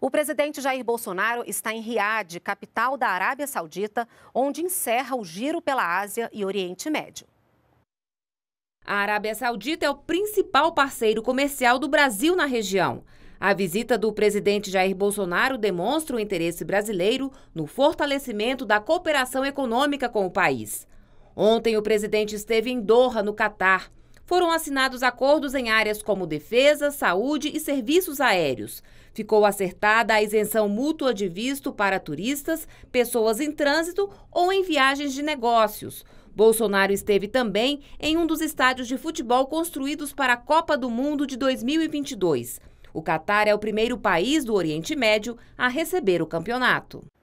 O presidente Jair Bolsonaro está em Riad, capital da Arábia Saudita, onde encerra o giro pela Ásia e Oriente Médio. A Arábia Saudita é o principal parceiro comercial do Brasil na região. A visita do presidente Jair Bolsonaro demonstra o interesse brasileiro no fortalecimento da cooperação econômica com o país. Ontem, o presidente esteve em Doha, no Catar, foram assinados acordos em áreas como defesa, saúde e serviços aéreos. Ficou acertada a isenção mútua de visto para turistas, pessoas em trânsito ou em viagens de negócios. Bolsonaro esteve também em um dos estádios de futebol construídos para a Copa do Mundo de 2022. O Catar é o primeiro país do Oriente Médio a receber o campeonato.